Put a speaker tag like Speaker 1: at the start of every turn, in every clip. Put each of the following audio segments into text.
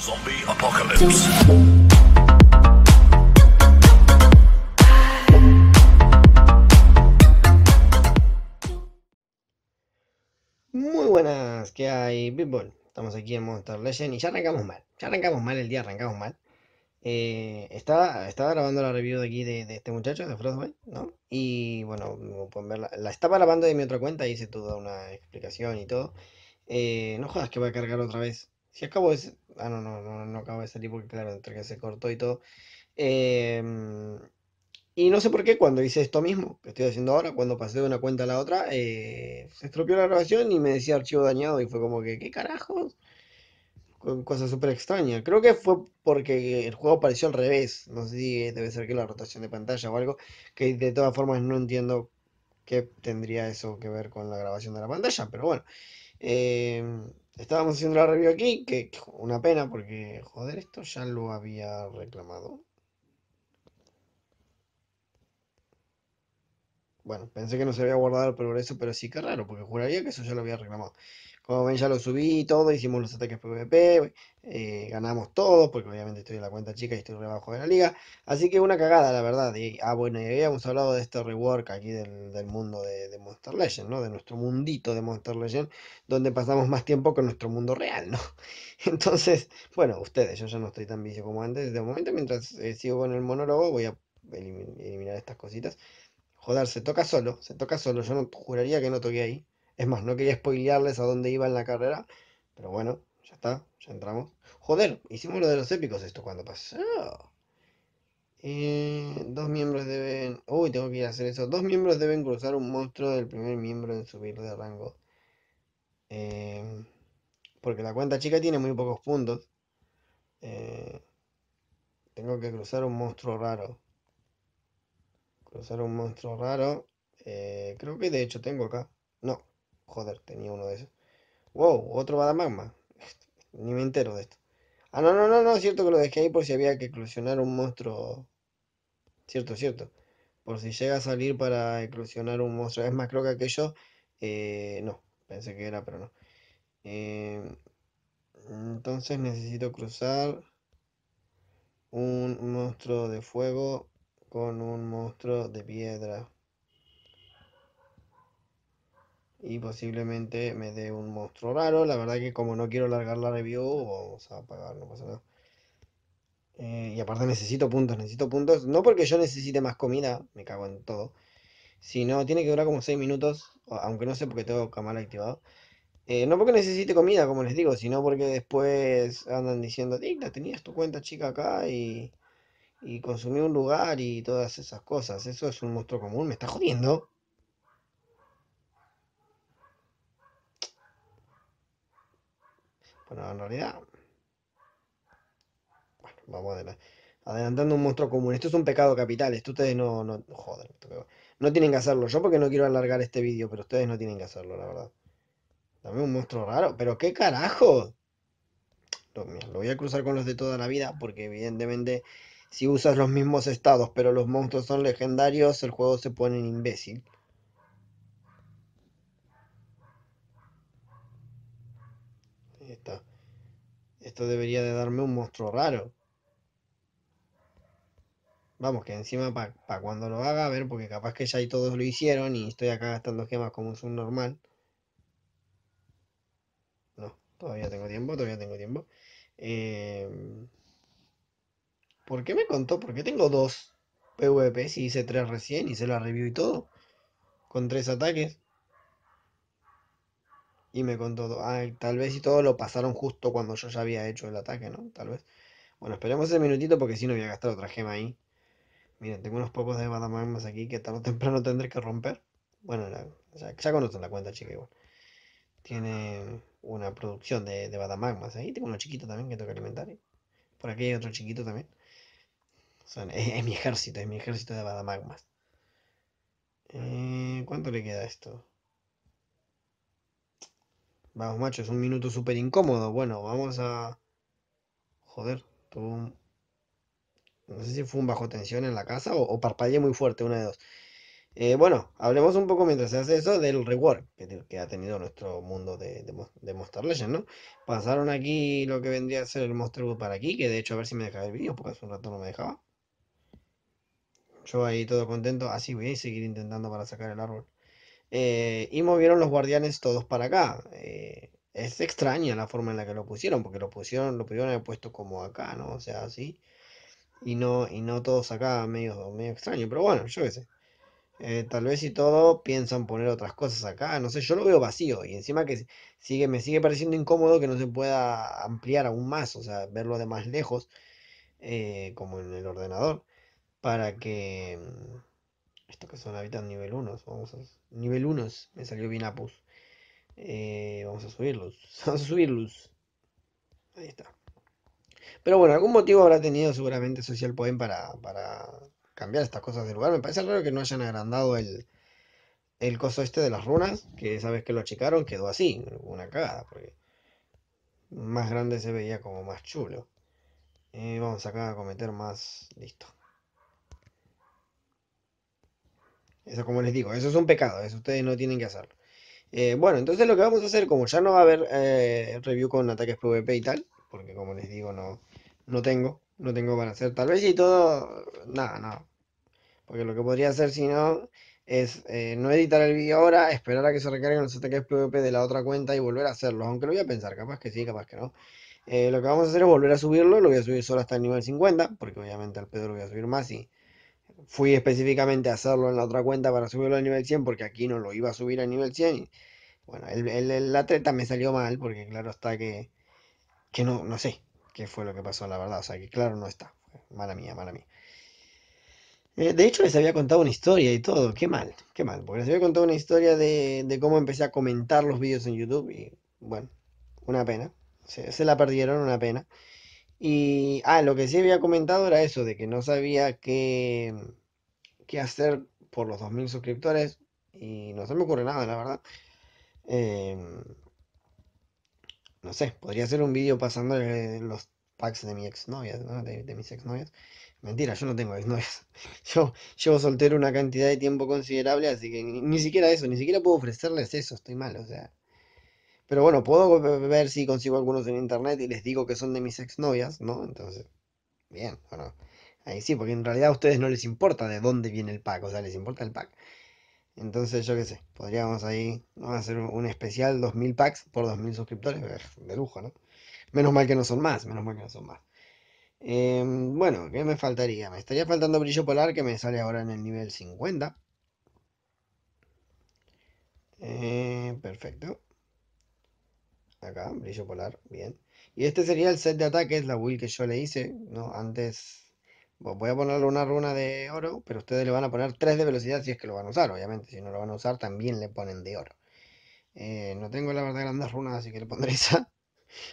Speaker 1: Zombie Apocalypse. Muy buenas, ¿qué hay, people? Estamos aquí en Monster Legend y ya arrancamos mal. Ya arrancamos mal el día, arrancamos mal. Eh, estaba, grabando la review de aquí de, este muchacho, de Frostbite, ¿no? Y bueno, la estaba grabando de mi otra cuenta, hice toda una explicación y todo. Eh, no jodas que voy a cargar otra vez. Si acabo de. Ah, no, no, no, no acabo de salir porque, claro, entre que se cortó y todo. Em, y no sé por qué, cuando hice esto mismo que estoy haciendo ahora, cuando pasé de una cuenta a la otra, eh, se estropeó la grabación y me decía archivo dañado. Y fue como que, ¿qué carajos? Cosa súper extraña. Creo que fue porque el juego apareció al revés. No sé si debe ser que la rotación de pantalla o algo. Que de todas formas no entiendo qué tendría eso que ver con la grabación de la pantalla. Pero bueno. Eh, Estábamos haciendo la review aquí, que, una pena porque, joder, esto ya lo había reclamado. Bueno, pensé que no se había guardado el progreso, pero sí que raro, porque juraría que eso ya lo había reclamado. Como ven, ya lo subí todo, hicimos los ataques PvP, eh, ganamos todo, porque obviamente estoy en la cuenta chica y estoy debajo de la liga. Así que una cagada, la verdad. ah, bueno, y habíamos hablado de este rework aquí del, mundo de, Monster Legend, ¿no? De nuestro mundito de Monster Legend, donde pasamos más tiempo que nuestro mundo real, ¿no? Entonces, bueno, ustedes, yo ya no estoy tan vicio como antes. De momento, mientras eh, sigo con el monólogo, voy a eliminar estas cositas. Joder, se toca solo, se toca solo. Yo no juraría que no toqué ahí. Es más, no quería spoilearles a dónde iba en la carrera, pero bueno, ya está, ya entramos. Joder, hicimos lo de los épicos esto cuando pasó. Eh, dos miembros deben. Uy, tengo que ir a hacer eso. Dos miembros deben cruzar un monstruo del primer miembro en subir de rango. Eh, porque la cuenta chica tiene muy pocos puntos. Eh, tengo que cruzar un monstruo raro. Cruzar un monstruo raro. creo que de hecho tengo acá. No, Joder, tenía uno de esos. Wow, otro Badamagma. Este, ni me entero de esto. Ah, no, no, no, no, cierto que lo dejé ahí por si había que eclosionar un monstruo. Cierto, cierto. Por si llega a salir para eclosionar un monstruo. Es más, creo que aquello. Eh, no, pensé que era, pero no. Eh, entonces necesito cruzar un monstruo de fuego con un monstruo de piedra y posiblemente me dé un monstruo raro. La verdad que como no quiero largar la review, vamos a apagar, no pasa nada. Eh, y aparte necesito puntos, necesito puntos. No porque yo necesite más comida, me cago en todo. Sino tiene que durar como 6 minutos, aunque no sé porque tengo cámara activado. Eh, no porque necesite comida, como les digo, sino porque después andan diciendo, digna, tenías tu cuenta chica acá y, y consumí un lugar y todas esas cosas. Eso es un monstruo común, me está jodiendo. Bueno, en realidad. Bueno, vamos adelante. Adelantando un monstruo común. Esto es un pecado capital. Esto ustedes no. no joder. No tienen que hacerlo. Yo porque no quiero alargar este vídeo, pero ustedes no tienen que hacerlo, la verdad. También un monstruo raro. ¿Pero qué carajo? Lo, lo voy a cruzar con los de toda la vida, porque evidentemente si usas los mismos estados, pero los monstruos son legendarios, el juego se pone imbécil. esto debería de darme un monstruo raro. Vamos, que encima para cuando lo haga, a ver, porque capaz que ya y todos lo hicieron y estoy acá gastando gemas como un normal, No, todavía tengo tiempo, todavía tengo tiempo. Em, ¿Por qué me contó? ¿Por qué tengo dos PvP si hice tres recién, hice la review y todo? Con tres ataques. Y me contó, ay, tal vez y todo lo pasaron justo cuando yo ya había hecho el ataque, ¿no? Tal vez. Bueno, esperemos ese minutito porque si no voy a gastar otra gema ahí. Miren, tengo unos pocos de Badamagmas aquí que tarde o temprano tendré que romper. Bueno, ya, conocen la cuenta, chica, Tiene una producción de, de Badamagmas. Ahí tengo uno chiquito también que tengo que alimentar. Por aquí hay otro chiquito también. Son, es, mi ejército, es mi ejército de Badamagmas. Eh, ¿Cuánto le queda esto? Vamos, macho, es un minuto súper incómodo. Bueno, vamos a... Joder, tuvo un... No sé si fue un bajo tensión en la casa o, o parpadeé muy fuerte, una de dos. Eh, bueno, hablemos un poco mientras se hace eso del rework que, ha tenido nuestro mundo de, de, Monster Legend, ¿no? Pasaron aquí lo que vendría a ser el Monster Boot para aquí, que de hecho a ver si me dejaba el vídeo, porque hace un rato no me dejaba. Yo ahí todo contento, así voy a seguir intentando para sacar el árbol. Eh, y movieron los guardianes todos para acá. Eh, es extraña la forma en la que lo pusieron, porque lo pusieron, lo pudieron haber puesto como acá, ¿no? O sea, así. Y no, y no todos acá, medio, medio extraño. Pero bueno, yo qué sé. Eh, tal vez si todo piensan poner otras cosas acá. No sé, yo lo veo vacío. Y encima que sigue, me sigue pareciendo incómodo que no se pueda ampliar aún más. O sea, verlo de más lejos. como en el ordenador. Para que esto que son habitan nivel 1. Vamos a, nivel 1 me salió bien eh, vamos a subirlos. Vamos a subirlos. Ahí está. Pero bueno, algún motivo habrá tenido seguramente Social Poem para, cambiar estas cosas de lugar. Me parece raro que no hayan agrandado el, el coso este de las runas, que sabes que lo achicaron, quedó así, una cagada, porque más grande se veía como más chulo. Eh, vamos acá a cometer más. Listo. Eso como les digo, eso es un pecado, eso ustedes no tienen que hacerlo. Eh, bueno, entonces lo que vamos a hacer, como ya no va a haber eh, review con ataques PvP y tal, porque como les digo, no, no tengo, no tengo para hacer. Tal vez y todo, nada, nada. Porque lo que podría hacer si no es eh, no editar el vídeo ahora, esperar a que se recarguen los ataques PvP de la otra cuenta y volver a hacerlos. Aunque lo voy a pensar, capaz que sí, capaz que no. lo que vamos a hacer es volver a subirlo, lo voy a subir solo hasta el nivel 50, porque obviamente al Pedro lo voy a subir más y fui específicamente a hacerlo en la otra cuenta para subirlo al nivel 100 porque aquí no lo iba a subir al nivel 100. bueno, el, el, la treta me salió mal porque claro está que, que no, no sé qué fue lo que pasó, la verdad. O sea, que claro no está. Mala mía, mala mía. Eh, de hecho, les había contado una historia y todo. Qué mal, qué mal. Porque les había contado una historia de, de cómo empecé a comentar los vídeos en YouTube. Y bueno, una pena. Se, se la perdieron, una pena. Y, ah, lo que sí había comentado era eso, de que no sabía qué, qué hacer por los 2.000 suscriptores y no se me ocurre nada, la verdad. Em, no sé, podría hacer un vídeo pasando los packs de mi ex ¿no? De, mis mis exnovias. Mentira, yo no tengo exnovias. Yo llevo soltero una cantidad de tiempo considerable, así que ni siquiera eso, ni siquiera puedo ofrecerles eso, estoy mal, o sea. Pero bueno, puedo ver si consigo algunos en internet y les digo que son de mis exnovias, ¿no? Entonces, bien, bueno. Ahí sí, porque en realidad a ustedes no les importa de dónde viene el pack, o sea, les importa el pack. Entonces, yo qué sé, podríamos ahí hacer un especial 2000 packs por 2000 suscriptores, de lujo, ¿no? Menos mal que no son más, menos mal que no son más. Em, bueno, ¿qué me faltaría? Me estaría faltando brillo polar que me sale ahora en el nivel 50. Eh, perfecto. Acá, brillo polar, bien. Y este sería el set de ataques, la will que yo le hice, ¿no? Antes voy a ponerle una runa de oro, pero ustedes le van a poner 3 de velocidad si es que lo van a usar, obviamente. Si no lo van a usar, también le ponen de oro. Eh, no tengo la verdad grandes runas, así que le pondré esa.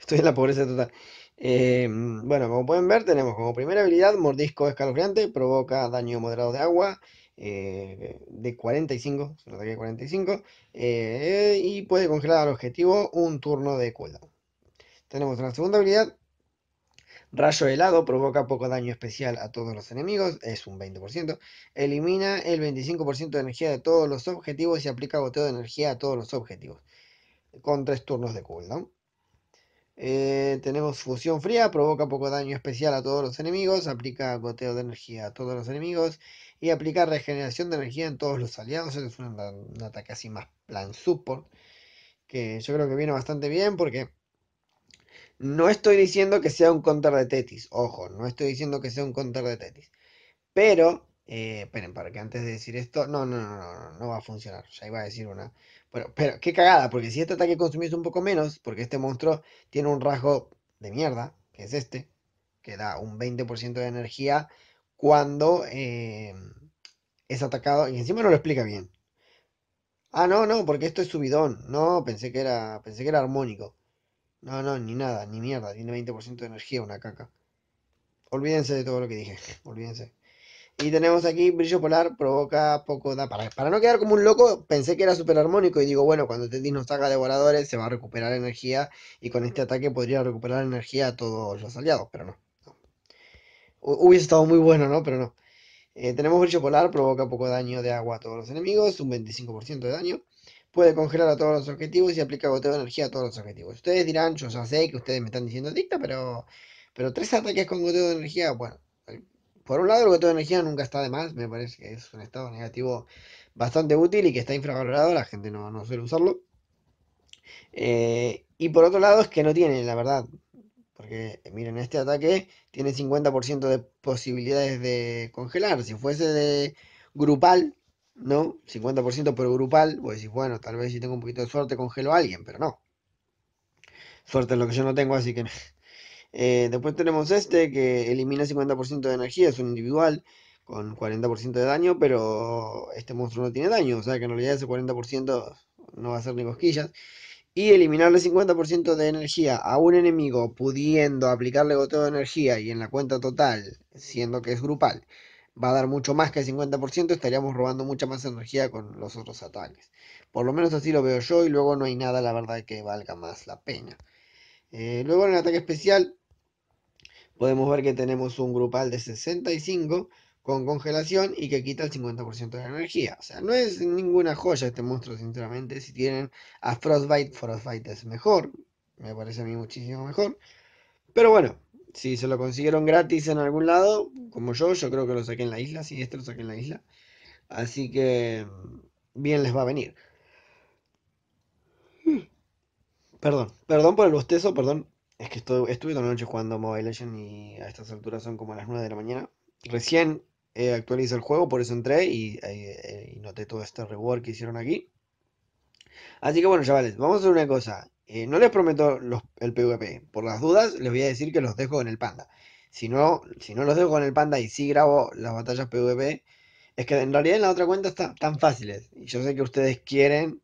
Speaker 1: Estoy en la pobreza total. Eh, bueno, como pueden ver, tenemos como primera habilidad mordisco escalofriante, provoca daño moderado de agua. Eh, de 45, se 45, eh, y puede congelar al objetivo un turno de cooldown. Tenemos una segunda habilidad, Rayo helado provoca poco daño especial a todos los enemigos, es un 20%. Elimina el 25% de energía de todos los objetivos y aplica boteo de energía a todos los objetivos. Con tres turnos de cooldown. Eh, tenemos fusión fría, provoca poco daño especial a todos los enemigos, aplica goteo de energía a todos los enemigos y aplica regeneración de energía en todos los aliados. es un, un, ataque así más plan support, que yo creo que viene bastante bien porque no estoy diciendo que sea un counter de Tetis, ojo, no estoy diciendo que sea un counter de Tetis, pero eh, esperen, para que antes de decir esto, no, no, no, no, no va a funcionar. Ya iba a decir una. Pero, pero qué cagada, porque si este ataque consumís un poco menos, porque este monstruo tiene un rasgo de mierda, que es este, que da un 20% de energía cuando eh, es atacado. Y encima no lo explica bien. Ah, no, no, porque esto es subidón. No, pensé que era, pensé que era armónico. No, no, ni nada, ni mierda. Tiene 20% de energía, una caca. Olvídense de todo lo que dije. Olvídense. Y tenemos aquí brillo polar provoca poco daño. para, para no quedar como un loco, pensé que era super armónico y digo, bueno, cuando Tendis nos saca devoradores se va a recuperar energía y con este ataque podría recuperar energía a todos los aliados, pero no. Hubiese estado muy bueno, ¿no? Pero no. Eh, tenemos brillo polar, provoca poco daño de agua a todos los enemigos, un 25% de daño. Puede congelar a todos los objetivos y aplica goteo de energía a todos los objetivos. Ustedes dirán, yo ya sé que ustedes me están diciendo dicta, pero, pero tres ataques con goteo de energía, bueno, por un lado, el que de energía nunca está de más, me parece que es un estado negativo bastante útil y que está infravalorado, la gente no, suele usarlo. Eh, y por otro lado, es que no tiene, la verdad. Porque miren, este ataque tiene 50% de posibilidades de congelar. Si fuese de grupal, ¿no? 50% pero grupal, pues decís, bueno, tal vez si tengo un poquito de suerte congelo a alguien, pero no. Suerte es lo que yo no tengo, así que eh, después tenemos este que elimina 50% de energía, es un individual con 40% de daño, pero este monstruo no tiene daño, o sea que en realidad ese 40% no va a hacer ni cosquillas. Y eliminarle 50% de energía a un enemigo pudiendo aplicarle goteo de energía y en la cuenta total, siendo que es grupal, va a dar mucho más que el 50%, estaríamos robando mucha más energía con los otros ataques. Por lo menos así lo veo yo y luego no hay nada, la verdad, que valga más la pena. Eh, luego en el ataque especial podemos ver que tenemos un grupal de 65 con congelación y que quita el 50% de la energía. O sea, no es ninguna joya este monstruo, sinceramente. Si tienen a Frostbite, Frostbite es mejor. Me parece a mí muchísimo mejor. Pero bueno, si se lo consiguieron gratis en algún lado, como yo, yo creo que lo saqué en la isla. Sí, este lo saqué en la isla. Así que bien les va a venir. Hmm. Perdón, perdón por el bostezo, perdón es que estuve, toda la noche jugando Mobile Legends y a estas alturas son como las 9 de la mañana. Recién eh, el juego, por eso entré eh, eh, y, noté todo este reward que hicieron aquí. Así que bueno, chavales, vamos a hacer una cosa. Eh, no les prometo el PvP. Por las dudas, les voy a decir que los dejo en el panda. Si no, si no los dejo en el panda y sí grabo las batallas PvP, es que en realidad en la otra cuenta están tan fáciles. Y yo sé que ustedes quieren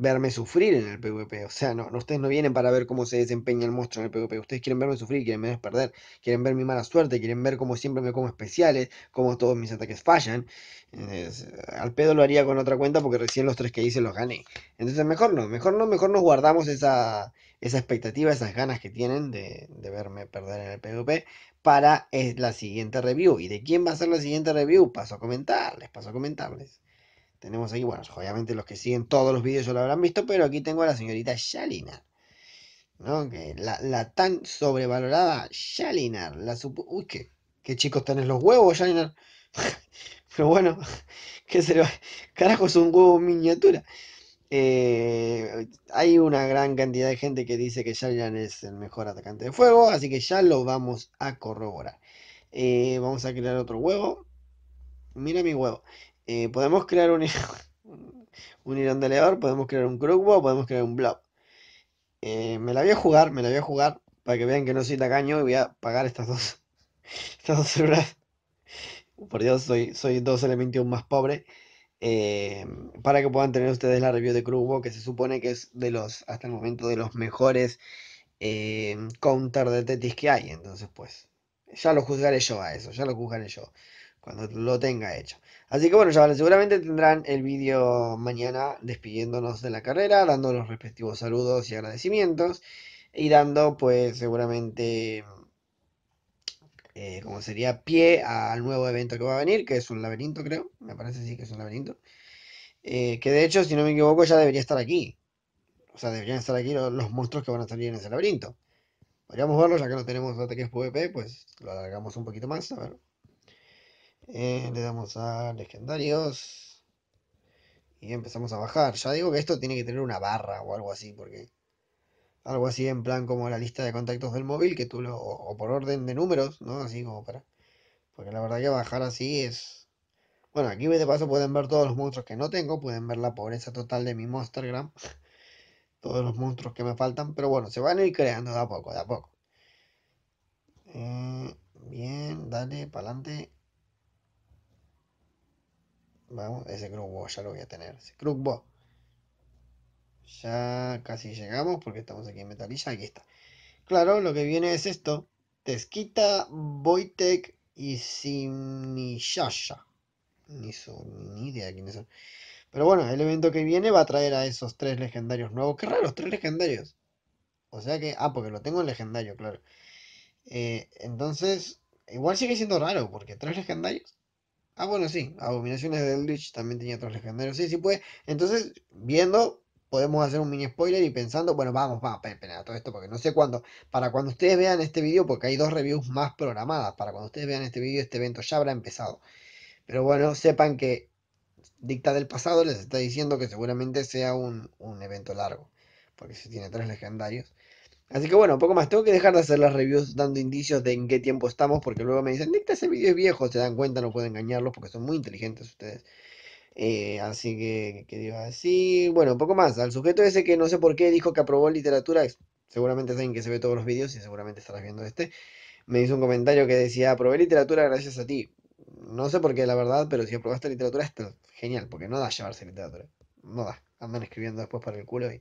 Speaker 1: verme sufrir en el PvP. O sea, no, ustedes no vienen para ver cómo se desempeña el monstruo en el PvP. Ustedes quieren verme sufrir, quieren verme perder, quieren ver mi mala suerte, quieren ver cómo siempre me como especiales, cómo todos mis ataques fallan. Eh, al pedo lo haría con otra cuenta porque recién los tres que hice los gané. Entonces, mejor no, mejor no, mejor nos guardamos esa, expectativa, esas ganas que tienen de, de verme perder en el PvP para eh, la siguiente review. ¿Y de quién va a ser la siguiente review? Paso a comentarles, paso a comentarles. Tenemos aquí, bueno, obviamente los que siguen todos los vídeos ya lo habrán visto, pero aquí tengo a la señorita Shalinar. la, tan sobrevalorada Shalinar. La Uy, qué, qué chicos tenés los huevos, Shalinar. pero bueno, qué se Carajo, es un huevo miniatura. Eh, hay una gran cantidad de gente que dice que Shalinar es el mejor atacante de fuego, así que ya lo vamos a corroborar. Eh, vamos a crear otro huevo. Mira mi huevo. Eh, podemos crear un, un podemos crear un Krugbo, podemos crear un Blob. Eh, me la voy a jugar, me la voy a jugar, para que vean que no soy tacaño y voy a pagar estas dos, estas células. Por Dios, soy, soy dos elementos más pobre. Eh, para que puedan tener ustedes la review de Krugbo, que se supone que es de los, hasta el momento, de los mejores eh, counter de Tetis que hay. Entonces, pues, ya lo juzgaré yo a eso, ya lo juzgaré yo, cuando lo tenga hecho. Así que bueno, chavales, seguramente tendrán el vídeo mañana despidiéndonos de la carrera, dando los respectivos saludos y agradecimientos y dando pues seguramente eh, como sería pie al nuevo evento que va a venir, que es un laberinto creo, me parece sí que es un laberinto, eh, que de hecho si no me equivoco ya debería estar aquí, o sea deberían estar aquí los, monstruos que van a salir en ese laberinto. Podríamos verlo, ya que no tenemos ataques PvP, pues lo alargamos un poquito más, a ver. Eh, le damos a legendarios. Y empezamos a bajar. Ya digo que esto tiene que tener una barra o algo así, porque... Algo así en plan como la lista de contactos del móvil, que tú lo... O, por orden de números, ¿no? Así como para... Porque la verdad que bajar así es... Bueno, aquí de paso pueden ver todos los monstruos que no tengo, pueden ver la pobreza total de mi Monstergram, todos los monstruos que me faltan, pero bueno, se van a ir creando de a poco, de a poco. Eh, bien, dale, para adelante. Vamos, ese Krugbo ya lo voy a tener. Ese Ya casi llegamos porque estamos aquí en Metalilla. Aquí está. Claro, lo que viene es esto. Tesquita, Wojtek y sin Ni, su, ni idea de quiénes son. Pero bueno, el evento que viene va a traer a esos tres legendarios nuevos. Qué los tres legendarios. O sea que... Ah, porque lo tengo en legendario, claro. Eh, entonces, igual sigue siendo raro porque tres legendarios. Ah, bueno, sí, Abominaciones de Lich también tenía otros legendarios. Sí, sí, puede. Entonces, viendo, podemos hacer un mini spoiler y pensando, bueno, vamos, vamos, a todo esto, porque no sé cuándo. Para cuando ustedes vean este video, porque hay dos reviews más programadas. Para cuando ustedes vean este video, este evento ya habrá empezado. Pero bueno, sepan que Dicta del pasado les está diciendo que seguramente sea un, evento largo, porque si tiene tres legendarios. Así que bueno, poco más. Tengo que dejar de hacer las reviews dando indicios de en qué tiempo estamos, porque luego me dicen, Nicta, ese video es viejo, se dan cuenta, no puedo engañarlos, porque son muy inteligentes ustedes. Eh, así que, ¿qué digo? Así, bueno, poco más. Al sujeto ese que no sé por qué dijo que aprobó literatura, seguramente saben que se ve todos los vídeos y seguramente estarás viendo este, me hizo un comentario que decía, aprobé literatura gracias a ti. No sé por qué, la verdad, pero si aprobaste literatura, está genial, porque no da llevarse literatura. No da. Andan escribiendo después para el culo y...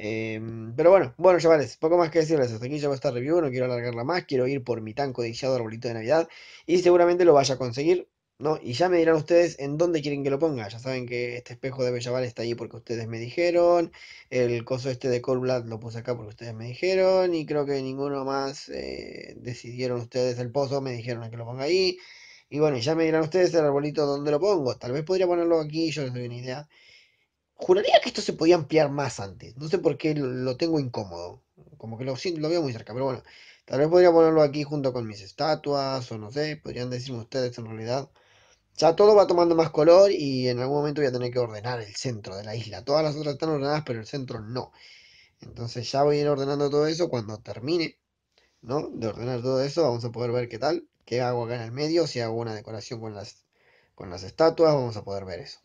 Speaker 1: Em, pero bueno, bueno, chavales, poco más que decirles. Hasta aquí ya esta review. No quiero alargarla más. Quiero ir por mi tan codiciado arbolito de Navidad. Y seguramente lo vaya a conseguir. ¿no? Y ya me dirán ustedes en dónde quieren que lo ponga. Ya saben que este espejo de Bellaval está ahí porque ustedes me dijeron. El coso este de Cold Blood lo puse acá porque ustedes me dijeron. Y creo que ninguno más eh, decidieron ustedes el pozo. Me dijeron que lo ponga ahí. Y bueno, ya me dirán ustedes el arbolito dónde lo pongo. Tal vez podría ponerlo aquí, yo les doy una idea. Juraría que esto se podía ampliar más antes. No sé por qué lo tengo incómodo. Como que lo, veo muy cerca, pero bueno. Tal vez podría ponerlo aquí junto con mis estatuas, o no sé, podrían decirme ustedes en realidad. Ya todo va tomando más color y en algún momento voy a tener que ordenar el centro de la isla. Todas las otras están ordenadas, pero el centro no. Entonces ya voy a ir ordenando todo eso cuando termine, ¿no? De ordenar todo eso, vamos a poder ver qué tal, qué hago acá en el medio, si hago una decoración con las, con las estatuas, vamos a poder ver eso.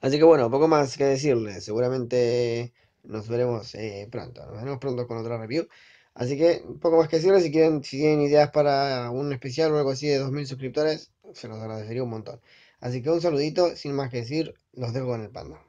Speaker 1: Así que bueno, poco más que decirles. Seguramente nos veremos eh, pronto. Nos veremos pronto con otra review. Así que poco más que decirles. Si quieren, tienen ideas para un especial o algo así de 2.000 suscriptores, se los agradecería un montón. Así que un saludito, sin más que decir, los dejo con el panda.